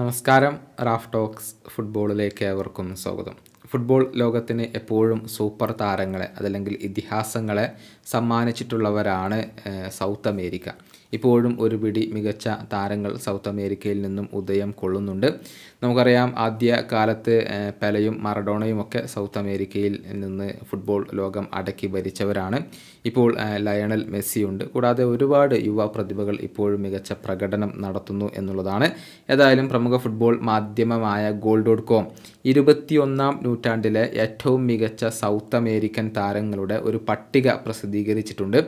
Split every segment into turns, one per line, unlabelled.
നമസ്കാരം Raf talks ഫുട്ബോളിലേക്ക് ഏവർക്കും സ്വാഗതം ഫുട്ബോൾ ലോകത്തിന് എപ്പോഴും സൂപ്പർ താരങ്ങളെ അതല്ലെങ്കിൽ ഇതിഹാസങ്ങളെ സമ്മാനിച്ചിട്ടുള്ളവരാണ് സൗത്ത് അമേരിക്ക ഇപ്പോഴും ഒരു പിടി മികച്ച താരങ്ങൾ സൗത്ത് അമേരിക്കയിൽ നിന്നും ഉദയം കൊള്ളുന്നുണ്ട് നമുക്കറിയാം ആദ്യ കാലത്ത് പെലയും മറഡോണയും ഒക്കെ സൗത്ത് അമേരിക്കയിൽ നിന്ന് ഫുട്ബോൾ ലോകം അടക്കി ഭരിച്ചവരാണ് ഇപ്പോൾ ലയണൽ മെസ്സിയുണ്ട് കൂടാതെ ഒരുപാട് യുവ പ്രതിഭകൾ ഇപ്പോഴും മികച്ച പ്രകടനം നടത്തുന്നു എന്നുള്ളതാണ് ഏതായാലും പ്രമുഖ ഫുട്ബോൾ മാധ്യമമായ ഗോൾ ഡോട്ട് കോം ഇരുപത്തിയൊന്നാം നൂറ്റാണ്ടിലെ ഏറ്റവും മികച്ച സൗത്ത് അമേരിക്കൻ താരങ്ങളുടെ ഒരു പട്ടിക പ്രസിദ്ധീകരിച്ചിട്ടുണ്ട്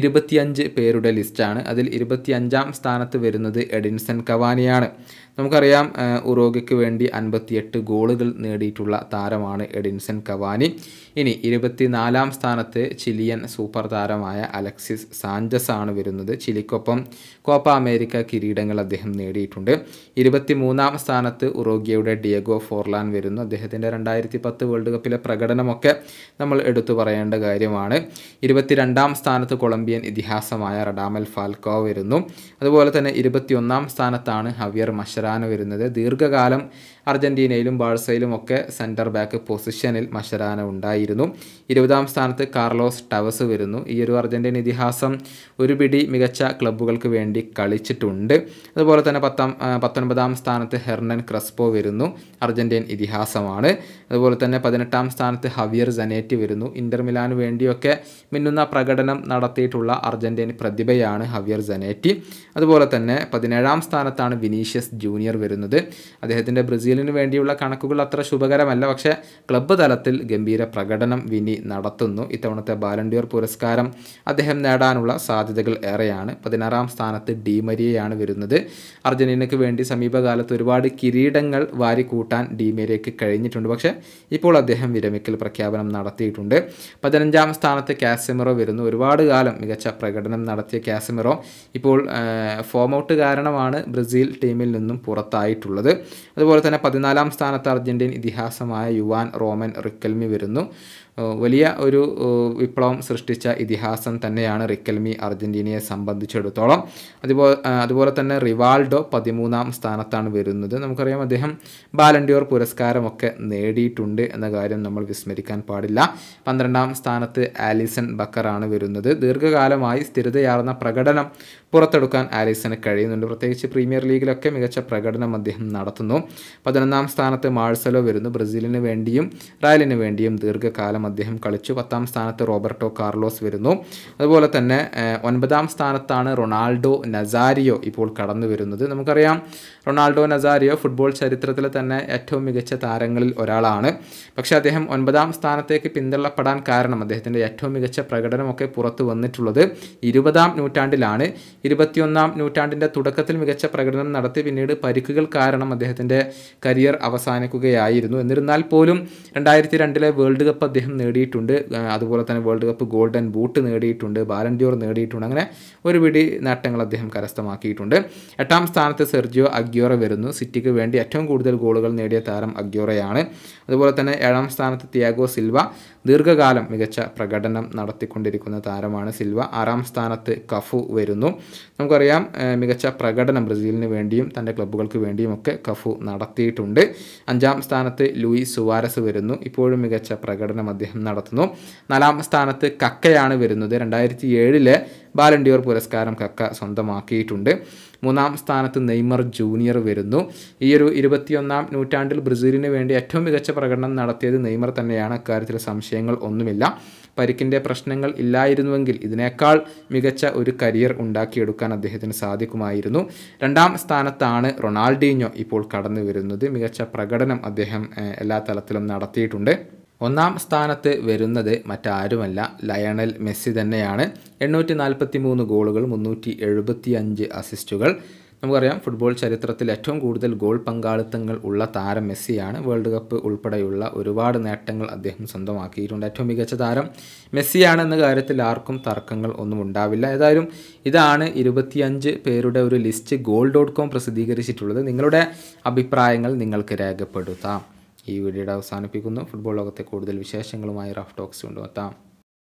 ഇരുപത്തിയഞ്ച് പേരുടെ ലിസ്റ്റാണ് അതിൽ ഇരുപത്തി അഞ്ചാം സ്ഥാനത്ത് വരുന്നത് എഡിൻസൺ കവാനിയാണ് നമുക്കറിയാം ഉറോഗയ്ക്ക് വേണ്ടി അൻപത്തിയെട്ട് ഗോളുകൾ നേടിയിട്ടുള്ള താരമാണ് എഡിൻസൺ കവാനി ഇനി ഇരുപത്തിനാലാം സ്ഥാനത്ത് ചിലിയൻ സൂപ്പർ താരമായ അലക്സിസ് സാഞ്ചസ് ആണ് വരുന്നത് ചിലിക്കൊപ്പം കോപ്പ അമേരിക്ക കിരീടങ്ങൾ അദ്ദേഹം നേടിയിട്ടുണ്ട് ഇരുപത്തിമൂന്നാം സ്ഥാനത്ത് ഉറോഗ്യയുടെ ഡിയഗോ ഫോർലാൻ വരുന്നു അദ്ദേഹത്തിൻ്റെ രണ്ടായിരത്തി പത്ത് വേൾഡ് കപ്പിലെ പ്രകടനമൊക്കെ നമ്മൾ എടുത്തു പറയേണ്ട കാര്യമാണ് ഇരുപത്തിരണ്ടാം സ്ഥാനത്ത് കൊളംബിയൻ ഇതിഹാസമായ റഡാമൽ ഫാൽക്കോ റാവു വരുന്നു അതുപോലെ തന്നെ ഇരുപത്തിയൊന്നാം സ്ഥാനത്താണ് ഹവിയർ മഷരാന വരുന്നത് ദീർഘകാലം അർജൻറ്റീനയിലും ബാഴ്സയിലും ഒക്കെ സെൻറ്റർ ബാക്ക് പൊസിഷനിൽ മഷരാന ഉണ്ടായിരുന്നു ഇരുപതാം സ്ഥാനത്ത് കാർലോസ് ടവസ് വരുന്നു ഈ ഒരു അർജൻറ്റീന ഇതിഹാസം ഒരു പിടി മികച്ച ക്ലബ്ബുകൾക്ക് വേണ്ടി കളിച്ചിട്ടുണ്ട് അതുപോലെ തന്നെ പത്താം പത്തൊൻപതാം സ്ഥാനത്ത് ഹെർണൻ ക്രസ്പോ വരുന്നു അർജൻറ്റീൻ ഇതിഹാസമാണ് അതുപോലെ തന്നെ പതിനെട്ടാം സ്ഥാനത്ത് ഹവിയർ ജനേറ്റി വരുന്നു ഇൻ്റർമിലാനു വേണ്ടിയൊക്കെ മിന്നുന്ന പ്രകടനം നടത്തിയിട്ടുള്ള അർജൻറ്റീൻ പ്രതിഭയാണ് ഹവിയർ സെനേറ്റി അതുപോലെ തന്നെ പതിനേഴാം സ്ഥാനത്താണ് വിനീഷ്യസ് ജൂനിയർ വരുന്നത് അദ്ദേഹത്തിൻ്റെ ബ്രസീലിന് വേണ്ടിയുള്ള കണക്കുകൾ അത്ര ശുഭകരമല്ല പക്ഷേ ക്ലബ്ബ് തലത്തിൽ ഗംഭീര പ്രകടനം വിനി നടത്തുന്നു ഇത്തവണത്തെ ബാലൻഡിയർ പുരസ്കാരം അദ്ദേഹം നേടാനുള്ള സാധ്യതകൾ ഏറെയാണ് പതിനാറാം സ്ഥാനത്ത് ഡിമരിയയാണ് വരുന്നത് അർജന്റീനയ്ക്ക് വേണ്ടി സമീപകാലത്ത് ഒരുപാട് കിരീടങ്ങൾ വാരിക്കൂട്ടാൻ ഡിമേരിയയ്ക്ക് കഴിഞ്ഞിട്ടുണ്ട് പക്ഷേ ഇപ്പോൾ അദ്ദേഹം വിരമിക്കൽ പ്രഖ്യാപനം നടത്തിയിട്ടുണ്ട് പതിനഞ്ചാം സ്ഥാനത്ത് കാസമിറോ വരുന്നു ഒരുപാട് കാലം മികച്ച പ്രകടനം നടത്തിയ കാസമിറോ ഇപ്പോൾ ഫോം ഔട്ട് കാരണമാണ് ബ്രസീൽ ടീമിൽ നിന്നും പുറത്തായിട്ടുള്ളത് അതുപോലെ തന്നെ പതിനാലാം സ്ഥാനത്ത് അർജൻറ്റീൻ ഇതിഹാസമായ യുവാൻ റോമൻ റിക്കൽമി വരുന്നു വലിയ ഒരു വിപ്ലവം സൃഷ്ടിച്ച ഇതിഹാസം തന്നെയാണ് റിക്കൽമി അർജൻറ്റീനയെ സംബന്ധിച്ചിടത്തോളം അതുപോലെ അതുപോലെ തന്നെ റിവാൾഡോ പതിമൂന്നാം സ്ഥാനത്താണ് വരുന്നത് നമുക്കറിയാം അദ്ദേഹം ബാലൻഡിയോർ പുരസ്കാരമൊക്കെ നേടിയിട്ടുണ്ട് എന്ന കാര്യം നമ്മൾ വിസ്മരിക്കാൻ പാടില്ല പന്ത്രണ്ടാം സ്ഥാനത്ത് ആലിസൺ ബക്കറാണ് വരുന്നത് ദീർഘകാലമായി സ്ഥിരതയാർന്ന പ്രകടനം പുറത്തെടുക്കാൻ ആലിസന് കഴിയുന്നുണ്ട് പ്രത്യേകിച്ച് പ്രീമിയർ ലീഗിലൊക്കെ മികച്ച പ്രകടനം അദ്ദേഹം നടത്തുന്നു പതിനൊന്നാം സ്ഥാനത്ത് മാഴ്സലോ വരുന്നു ബ്രസീലിന് വേണ്ടിയും റയലിന് വേണ്ടിയും ദീർഘകാലം അദ്ദേഹം കളിച്ചു പത്താം സ്ഥാനത്ത് റോബർട്ടോ കാർലോസ് വരുന്നു അതുപോലെ തന്നെ ഒൻപതാം സ്ഥാനത്താണ് റൊണാൾഡോ നസാരിയോ ഇപ്പോൾ കടന്നു വരുന്നത് നമുക്കറിയാം റൊണാൾഡോ നസാരിയോ ഫുട്ബോൾ ചരിത്രത്തിലെ തന്നെ ഏറ്റവും മികച്ച താരങ്ങളിൽ ഒരാളാണ് പക്ഷേ അദ്ദേഹം ഒൻപതാം സ്ഥാനത്തേക്ക് പിന്തള്ളപ്പെടാൻ കാരണം അദ്ദേഹത്തിൻ്റെ ഏറ്റവും മികച്ച പ്രകടനമൊക്കെ പുറത്തു വന്നിട്ടുള്ളത് ഇരുപതാം നൂറ്റാണ്ടിലാണ് ഇരുപത്തിയൊന്നാം നൂറ്റാണ്ടിൻ്റെ തുടക്കത്തിൽ മികച്ച പ്രകടനം നടത്തി പിന്നീട് പരിക്കുകൾ കാരണം അദ്ദേഹത്തിൻ്റെ കരിയർ അവസാനിക്കുകയായിരുന്നു എന്നിരുന്നാൽ പോലും രണ്ടായിരത്തി രണ്ടിലെ വേൾഡ് കപ്പ് അദ്ദേഹം നേടിയിട്ടുണ്ട് അതുപോലെ തന്നെ വേൾഡ് കപ്പ് ഗോൾഡൻ ബൂട്ട് നേടിയിട്ടുണ്ട് ബാലൻഡ്യോർ നേടിയിട്ടുണ്ട് അങ്ങനെ ഒരു പിടി നേട്ടങ്ങൾ അദ്ദേഹം കരസ്ഥമാക്കിയിട്ടുണ്ട് എട്ടാം സ്ഥാനത്ത് സെർജിയോ അഗ്യോറ വരുന്നു സിറ്റിക്ക് വേണ്ടി ഏറ്റവും കൂടുതൽ ഗോളുകൾ നേടിയ താരം അഗ്യോറയാണ് അതുപോലെ തന്നെ ഏഴാം സ്ഥാനത്ത് തിയാഗോ സിൽവ ദീർഘകാലം മികച്ച പ്രകടനം നടത്തിക്കൊണ്ടിരിക്കുന്ന താരമാണ് സിൽവ ആറാം സ്ഥാനത്ത് കഫു വരുന്നു നമുക്കറിയാം മികച്ച പ്രകടനം ബ്രസീലിന് വേണ്ടിയും തൻ്റെ ക്ലബ്ബുകൾക്ക് വേണ്ടിയും ഒക്കെ കഫു നടത്തിയിട്ടുണ്ട് അഞ്ചാം സ്ഥാനത്ത് ലൂയി സുവാരസ് വരുന്നു ഇപ്പോഴും മികച്ച പ്രകടനം അദ്ദേഹം അദ്ദേഹം നടത്തുന്നു നാലാം സ്ഥാനത്ത് കക്കയാണ് വരുന്നത് രണ്ടായിരത്തി ഏഴിലെ ബാലണ്ടിയോർ പുരസ്കാരം കക്ക സ്വന്തമാക്കിയിട്ടുണ്ട് മൂന്നാം സ്ഥാനത്ത് നെയ്മർ ജൂനിയർ വരുന്നു ഈ ഒരു ഇരുപത്തിയൊന്നാം നൂറ്റാണ്ടിൽ ബ്രസീലിന് വേണ്ടി ഏറ്റവും മികച്ച പ്രകടനം നടത്തിയത് നെയ്മർ തന്നെയാണ് അക്കാര്യത്തിൽ സംശയങ്ങൾ ഒന്നുമില്ല പരിക്കിൻ്റെ പ്രശ്നങ്ങൾ ഇല്ലായിരുന്നുവെങ്കിൽ ഇതിനേക്കാൾ മികച്ച ഒരു കരിയർ ഉണ്ടാക്കിയെടുക്കാൻ അദ്ദേഹത്തിന് സാധിക്കുമായിരുന്നു രണ്ടാം സ്ഥാനത്താണ് റൊണാൾഡീഞ്ഞോ ഇപ്പോൾ കടന്നു വരുന്നത് മികച്ച പ്രകടനം അദ്ദേഹം എല്ലാ തലത്തിലും നടത്തിയിട്ടുണ്ട് ഒന്നാം സ്ഥാനത്ത് വരുന്നത് മറ്റാരുമല്ല ലയണൽ മെസ്സി തന്നെയാണ് എണ്ണൂറ്റി നാൽപ്പത്തി മൂന്ന് ഗോളുകൾ മുന്നൂറ്റി എഴുപത്തി അഞ്ച് അസിസ്റ്റുകൾ നമുക്കറിയാം ഫുട്ബോൾ ചരിത്രത്തിൽ ഏറ്റവും കൂടുതൽ ഗോൾ പങ്കാളിത്തങ്ങൾ ഉള്ള താരം മെസ്സിയാണ് വേൾഡ് കപ്പ് ഉൾപ്പെടെയുള്ള ഒരുപാട് നേട്ടങ്ങൾ അദ്ദേഹം സ്വന്തമാക്കിയിട്ടുണ്ട് ഏറ്റവും മികച്ച താരം മെസ്സിയാണ് എന്ന കാര്യത്തിൽ ആർക്കും തർക്കങ്ങൾ ഒന്നും ഉണ്ടാവില്ല ഏതായാലും ഇതാണ് ഇരുപത്തിയഞ്ച് പേരുടെ ഒരു ലിസ്റ്റ് ഗോൾ ഡോട്ട് കോം പ്രസിദ്ധീകരിച്ചിട്ടുള്ളത് നിങ്ങളുടെ അഭിപ്രായങ്ങൾ നിങ്ങൾക്ക് രേഖപ്പെടുത്താം ഈ വീഡിയോയുടെ അവസാനിപ്പിക്കുന്നു ഫുട്ബോൾ ലോകത്തെ കൂടുതൽ വിശേഷങ്ങളുമായി റഫ് ടോക്സ് കൊണ്ടുവത്താം